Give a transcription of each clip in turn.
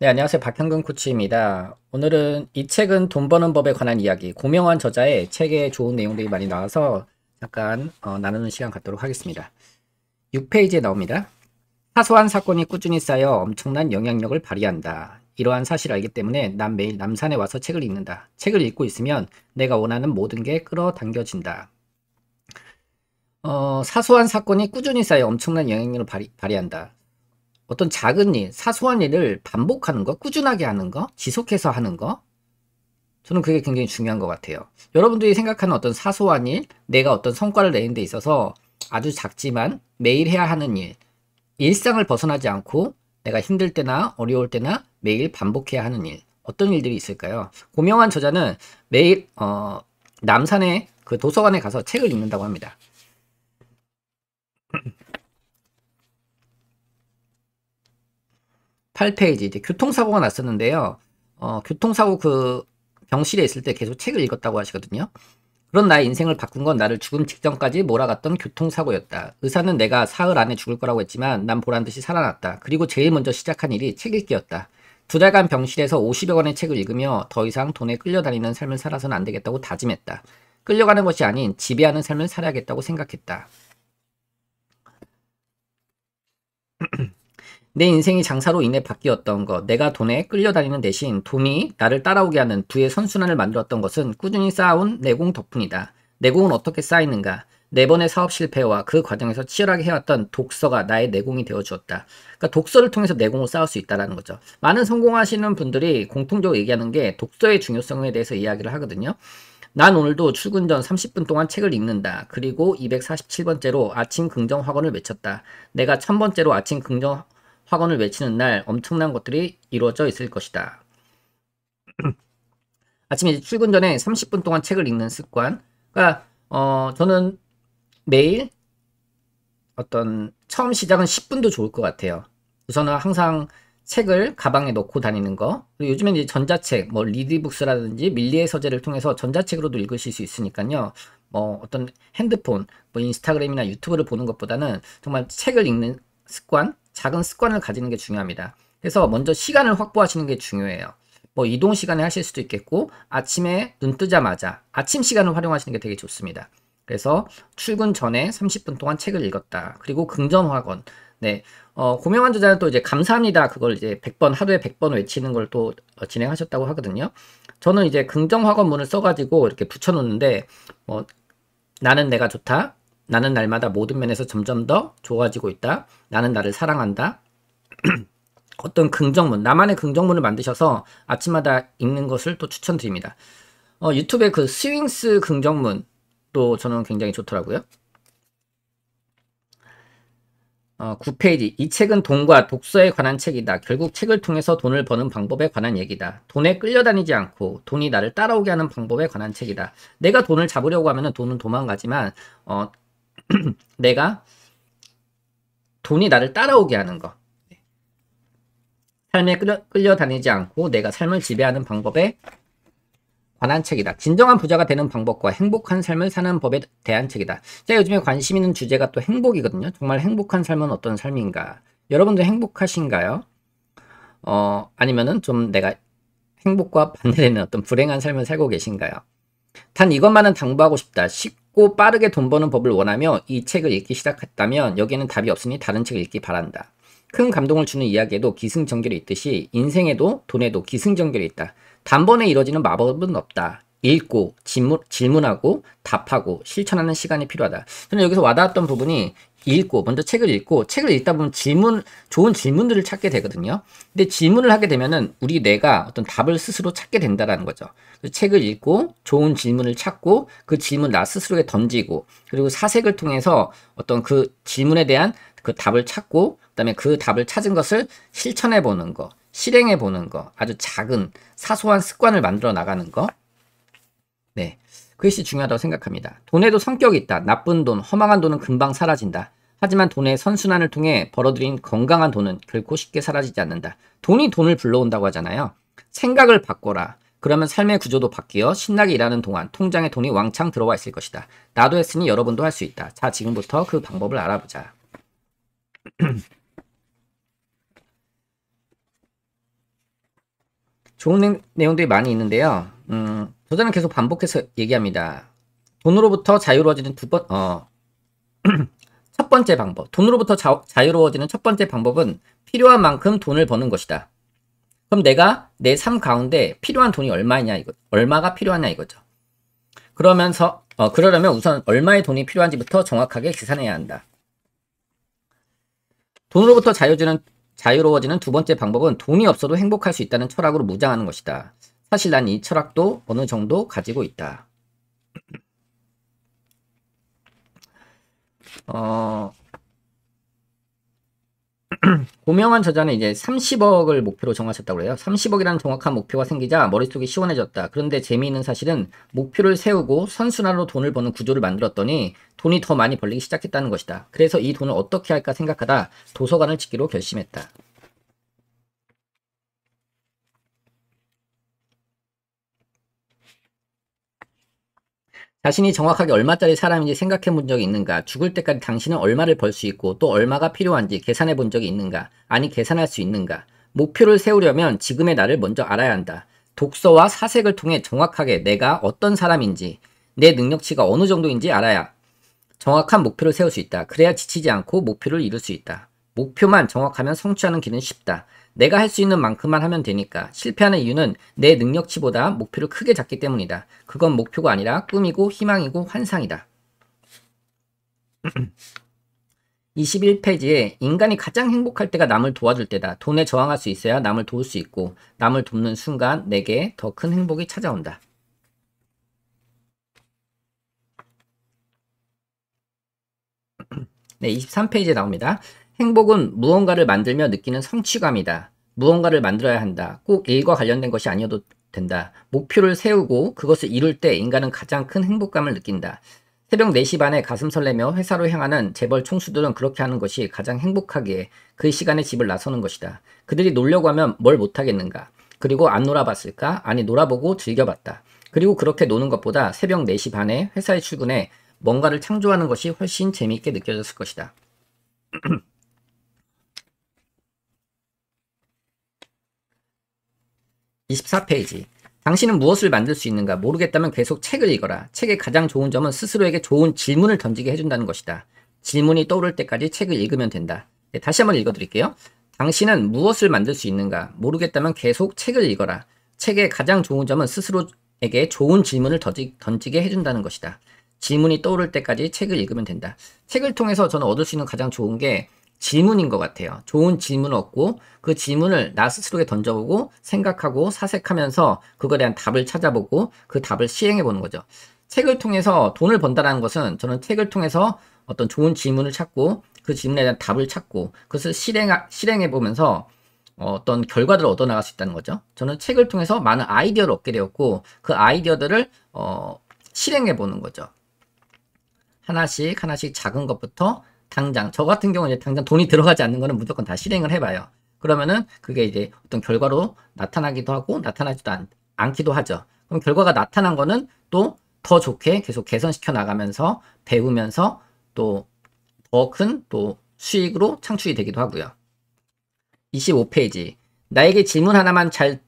네, 안녕하세요. 박현근 코치입니다. 오늘은 이 책은 돈 버는 법에 관한 이야기, 고명한 저자의 책에 좋은 내용들이 많이 나와서 약간 어, 나누는 시간 갖도록 하겠습니다. 6페이지에 나옵니다. 사소한 사건이 꾸준히 쌓여 엄청난 영향력을 발휘한다. 이러한 사실을 알기 때문에 난 매일 남산에 와서 책을 읽는다. 책을 읽고 있으면 내가 원하는 모든 게 끌어당겨진다. 어, 사소한 사건이 꾸준히 쌓여 엄청난 영향력을 발휘, 발휘한다. 어떤 작은 일, 사소한 일을 반복하는 것, 꾸준하게 하는 것, 지속해서 하는 것. 저는 그게 굉장히 중요한 것 같아요. 여러분들이 생각하는 어떤 사소한 일, 내가 어떤 성과를 내는 데 있어서 아주 작지만 매일 해야 하는 일, 일상을 벗어나지 않고 내가 힘들 때나 어려울 때나 매일 반복해야 하는 일, 어떤 일들이 있을까요? 고명한 저자는 매일 어, 남산의 그 도서관에 가서 책을 읽는다고 합니다. 8페이지 이제 교통사고가 났었는데요. 어, 교통사고 그 병실에 있을 때 계속 책을 읽었다고 하시거든요. 그런 나의 인생을 바꾼 건 나를 죽음 직전까지 몰아갔던 교통사고였다. 의사는 내가 사흘 안에 죽을 거라고 했지만 난 보란듯이 살아났다. 그리고 제일 먼저 시작한 일이 책 읽기였다. 두 달간 병실에서 50여 권의 책을 읽으며 더 이상 돈에 끌려다니는 삶을 살아서는 안 되겠다고 다짐했다. 끌려가는 것이 아닌 지배하는 삶을 살아야겠다고 생각했다. 내 인생이 장사로 인해 바뀌었던 것, 내가 돈에 끌려다니는 대신 돈이 나를 따라오게 하는 부의 선순환을 만들었던 것은 꾸준히 쌓아온 내공 덕분이다. 내공은 어떻게 쌓이는가? 네 번의 사업 실패와 그 과정에서 치열하게 해왔던 독서가 나의 내공이 되어주었다. 그러니까 독서를 통해서 내공을 쌓을 수 있다는 거죠. 많은 성공하시는 분들이 공통적으로 얘기하는 게 독서의 중요성에 대해서 이야기를 하거든요. 난 오늘도 출근 전 30분 동안 책을 읽는다. 그리고 247번째로 아침 긍정 확언을 외쳤다. 내가 1000번째로 아침 긍정 확언을 외치는 날 엄청난 것들이 이루어져 있을 것이다. 아침에 출근 전에 30분 동안 책을 읽는 습관. 그러니까 어, 저는 매일 어떤 처음 시작은 10분도 좋을 것 같아요. 우선은 항상 책을 가방에 넣고 다니는 거. 그리고 요즘에 이제 전자책, 뭐 리디북스라든지 밀리의 서재를 통해서 전자책으로도 읽으실 수 있으니까요. 뭐 어떤 핸드폰, 뭐 인스타그램이나 유튜브를 보는 것보다는 정말 책을 읽는 습관 작은 습관을 가지는 게 중요합니다. 그래서 먼저 시간을 확보하시는 게 중요해요. 뭐 이동 시간에 하실 수도 있겠고 아침에 눈 뜨자마자 아침 시간을 활용하시는 게 되게 좋습니다. 그래서 출근 전에 30분 동안 책을 읽었다. 그리고 긍정화건. 네. 어, 고명 환자자는 또 이제 감사합니다. 그걸 이제 100번, 하루에 100번 외치는 걸또 어, 진행하셨다고 하거든요. 저는 이제 긍정화건문을 써가지고 이렇게 붙여놓는데, 뭐, 나는 내가 좋다. 나는 날마다 모든 면에서 점점 더 좋아지고 있다. 나는 나를 사랑한다. 어떤 긍정문, 나만의 긍정문을 만드셔서 아침마다 읽는 것을 또 추천드립니다. 어, 유튜브에그 스윙스 긍정문 또 저는 굉장히 좋더라고요. 어, 9페이지. 이 책은 돈과 독서에 관한 책이다. 결국 책을 통해서 돈을 버는 방법에 관한 얘기다. 돈에 끌려다니지 않고 돈이 나를 따라오게 하는 방법에 관한 책이다. 내가 돈을 잡으려고 하면 돈은 도망가지만 어, 내가 돈이 나를 따라오게 하는 거. 삶에 끌려, 다니지 않고 내가 삶을 지배하는 방법에 관한 책이다. 진정한 부자가 되는 방법과 행복한 삶을 사는 법에 대한 책이다. 제가 요즘에 관심 있는 주제가 또 행복이거든요. 정말 행복한 삶은 어떤 삶인가? 여러분도 행복하신가요? 어, 아니면은 좀 내가 행복과 반대되는 어떤 불행한 삶을 살고 계신가요? 단 이것만은 당부하고 싶다. 쉽고 빠르게 돈 버는 법을 원하며 이 책을 읽기 시작했다면 여기에는 답이 없으니 다른 책을 읽기 바란다. 큰 감동을 주는 이야기에도 기승전결이 있듯이 인생에도 돈에도 기승전결이 있다. 단번에 이뤄지는 마법은 없다. 읽고 질문, 질문하고 답하고 실천하는 시간이 필요하다. 저는 그러니까 여기서 와닿았던 부분이 읽고 먼저 책을 읽고 책을 읽다 보면 질문 좋은 질문들을 찾게 되거든요. 근데 질문을 하게 되면은 우리 뇌가 어떤 답을 스스로 찾게 된다라는 거죠. 책을 읽고 좋은 질문을 찾고 그 질문 나 스스로에 던지고 그리고 사색을 통해서 어떤 그 질문에 대한 그 답을 찾고 그다음에 그 답을 찾은 것을 실천해 보는 거, 실행해 보는 거, 아주 작은 사소한 습관을 만들어 나가는 거. 네, 글씨 중요하다고 생각합니다. 돈에도 성격이 있다. 나쁜 돈, 허망한 돈은 금방 사라진다. 하지만 돈의 선순환을 통해 벌어들인 건강한 돈은 결코 쉽게 사라지지 않는다. 돈이 돈을 불러온다고 하잖아요. 생각을 바꿔라. 그러면 삶의 구조도 바뀌어 신나게 일하는 동안 통장에 돈이 왕창 들어와 있을 것이다. 나도 했으니 여러분도 할 수 있다. 자, 지금부터 그 방법을 알아보자. 좋은 내용들이 많이 있는데요. 음, 저자는 계속 반복해서 얘기합니다. 돈으로부터 자유로워지는 두 번, 어, 첫 번째 방법. 돈으로부터 자, 유로워지는첫 번째 방법은 필요한 만큼 돈을 버는 것이다. 그럼 내가 내 삶 가운데 필요한 돈이 얼마냐, 이거, 얼마가 필요하냐 이거죠. 그러면서, 어, 그러려면 우선 얼마의 돈이 필요한지부터 정확하게 계산해야 한다. 돈으로부터 자유지는, 자유로워지는 두 번째 방법은 돈이 없어도 행복할 수 있다는 철학으로 무장하는 것이다. 사실 난 이 철학도 어느 정도 가지고 있다. 어, 고명한 저자는 이제 30억을 목표로 정하셨다고 해요. 30억이라는 정확한 목표가 생기자 머릿속이 시원해졌다. 그런데 재미있는 사실은 목표를 세우고 선순환으로 돈을 버는 구조를 만들었더니 돈이 더 많이 벌리기 시작했다는 것이다. 그래서 이 돈을 어떻게 할까 생각하다 도서관을 짓기로 결심했다. 자신이 정확하게 얼마짜리 사람인지 생각해 본 적이 있는가? 죽을 때까지 당신은 얼마를 벌 수 있고 또 얼마가 필요한지 계산해 본 적이 있는가? 아니 계산할 수 있는가? 목표를 세우려면 지금의 나를 먼저 알아야 한다. 독서와 사색을 통해 정확하게 내가 어떤 사람인지 내 능력치가 어느 정도인지 알아야 정확한 목표를 세울 수 있다. 그래야 지치지 않고 목표를 이룰 수 있다. 목표만 정확하면 성취하는 길은 쉽다. 내가 할 수 있는 만큼만 하면 되니까. 실패하는 이유는 내 능력치보다 목표를 크게 잡기 때문이다. 그건 목표가 아니라 꿈이고 희망이고 환상이다. 21페이지에 인간이 가장 행복할 때가 남을 도와줄 때다. 돈에 저항할 수 있어야 남을 도울 수 있고 남을 돕는 순간 내게 더 큰 행복이 찾아온다. 23페이지에 나옵니다. 행복은 무언가를 만들며 느끼는 성취감이다. 무언가를 만들어야 한다. 꼭 일과 관련된 것이 아니어도 된다. 목표를 세우고 그것을 이룰 때 인간은 가장 큰 행복감을 느낀다. 새벽 4시 반에 가슴 설레며 회사로 향하는 재벌 총수들은 그렇게 하는 것이 가장 행복하기에 그 시간에 집을 나서는 것이다. 그들이 놀려고 하면 뭘 못하겠는가. 그리고 안 놀아봤을까? 아니 놀아보고 즐겨봤다. 그리고 그렇게 노는 것보다 새벽 4시 반에 회사에 출근해 뭔가를 창조하는 것이 훨씬 재미있게 느껴졌을 것이다. 24페이지. 당신은 무엇을 만들 수 있는가? 모르겠다면 계속 책을 읽어라. 책의 가장 좋은 점은 스스로에게 좋은 질문을 던지게 해준다는 것이다. 질문이 떠오를 때까지 책을 읽으면 된다. 네, 다시 한번 읽어드릴게요. 당신은 무엇을 만들 수 있는가? 모르겠다면 계속 책을 읽어라. 책의 가장 좋은 점은 스스로에게 좋은 질문을 던지, 게 해준다는 것이다. 질문이 떠오를 때까지 책을 읽으면 된다. 책을 통해서 저는 얻을 수 있는 가장 좋은 게 질문인 것 같아요. 좋은 질문을 얻고 그 질문을 나 스스로에 던져보고 생각하고 사색하면서 그거에 대한 답을 찾아보고 그 답을 시행해보는 거죠. 책을 통해서 돈을 번다는 것은 저는 책을 통해서 어떤 좋은 질문을 찾고 그 질문에 대한 답을 찾고 그것을 실행, 실행해보면서 어떤 결과들을 얻어나갈 수 있다는 거죠. 저는 책을 통해서 많은 아이디어를 얻게 되었고 그 아이디어들을 어, 실행해보는 거죠. 하나씩 하나씩 작은 것부터 당장 저 같은 경우는 당장 돈이 들어가지 않는 거는 무조건 다 실행을 해봐요. 그러면은 그게 이제 어떤 결과로 나타나기도 하고 나타나지도 않, 않기도 하죠. 그럼 결과가 나타난 거는 또 더 좋게 계속 개선시켜 나가면서 배우면서 또 더 큰 또 수익으로 창출이 되기도 하고요. 25페이지 나에게 질문 하나만 잘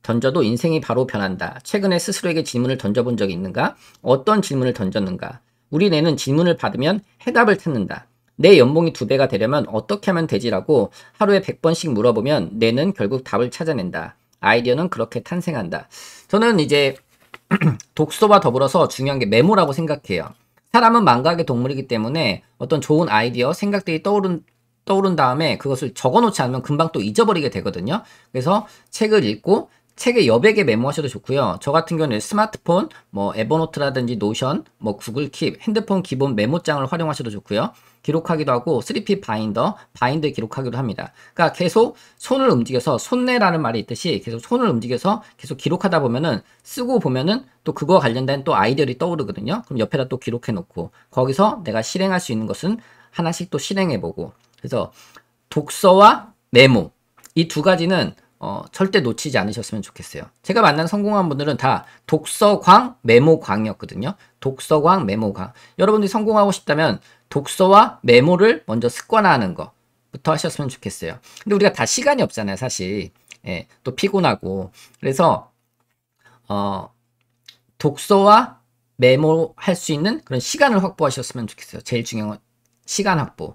던져도 인생이 바로 변한다. 최근에 스스로에게 질문을 던져본 적이 있는가? 어떤 질문을 던졌는가? 우리 뇌는 질문을 받으면 해답을 찾는다. 내 연봉이 두 배가 되려면 어떻게 하면 되지라고 하루에 100번씩 물어보면 내는 결국 답을 찾아낸다. 아이디어는 그렇게 탄생한다. 저는 이제 독서와 더불어서 중요한 게 메모라고 생각해요. 사람은 망각의 동물이기 때문에 어떤 좋은 아이디어, 생각들이 떠오른, 떠오른 다음에 그것을 적어놓지 않으면 금방 또 잊어버리게 되거든요. 그래서 책을 읽고 책의 여백에 메모하셔도 좋고요. 저 같은 경우는 스마트폰, 뭐 에버노트라든지 노션, 뭐 구글 킵, 핸드폰 기본 메모장을 활용하셔도 좋고요. 기록하기도 하고 3P 바인더, 바인더에 기록하기도 합니다. 그러니까 계속 손을 움직여서 손내라는 말이 있듯이 계속 손을 움직여서 계속 기록하다 보면은 쓰고 보면은 또 그거 관련된 또 아이디어들이 떠오르거든요. 그럼 옆에다 또 기록해 놓고 거기서 내가 실행할 수 있는 것은 하나씩 또 실행해 보고 그래서 독서와 메모 이 두 가지는 어, 절대 놓치지 않으셨으면 좋겠어요. 제가 만난 성공한 분들은 다 독서광, 메모광이었거든요. 독서광, 메모광. 여러분들이 성공하고 싶다면 독서와 메모를 먼저 습관화하는 것부터 하셨으면 좋겠어요. 근데 우리가 다 시간이 없잖아요, 사실. 예, 또 피곤하고. 그래서, 어, 독서와 메모할 수 있는 그런 시간을 확보하셨으면 좋겠어요. 제일 중요한 건 시간 확보.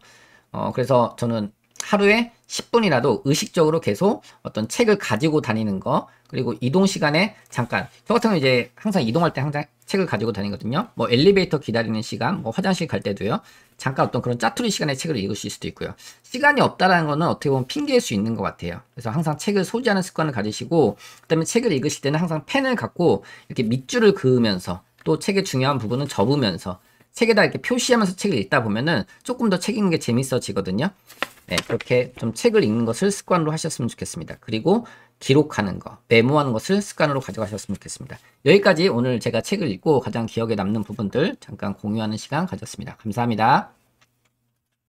어, 그래서 저는 하루에 10분이라도 의식적으로 계속 어떤 책을 가지고 다니는 거 그리고 이동 시간에 잠깐 저 같은 경우 이제 항상 이동할 때 항상 책을 가지고 다니거든요 뭐 엘리베이터 기다리는 시간 뭐 화장실 갈 때도요 잠깐 어떤 그런 짜투리 시간에 책을 읽으실 수도 있고요 시간이 없다라는 거는 어떻게 보면 핑계일 수 있는 것 같아요 그래서 항상 책을 소지하는 습관을 가지시고 그다음에 책을 읽으실 때는 항상 펜을 갖고 이렇게 밑줄을 그으면서 또 책의 중요한 부분은 접으면서 책에다 이렇게 표시하면서 책을 읽다 보면은 조금 더 책 읽는 게 재밌어지거든요 네, 그렇게 좀 책을 읽는 것을 습관으로 하셨으면 좋겠습니다. 그리고 기록하는 것, 메모하는 것을 습관으로 가져가셨으면 좋겠습니다. 여기까지 오늘 제가 책을 읽고 가장 기억에 남는 부분들 잠깐 공유하는 시간 가졌습니다. 감사합니다.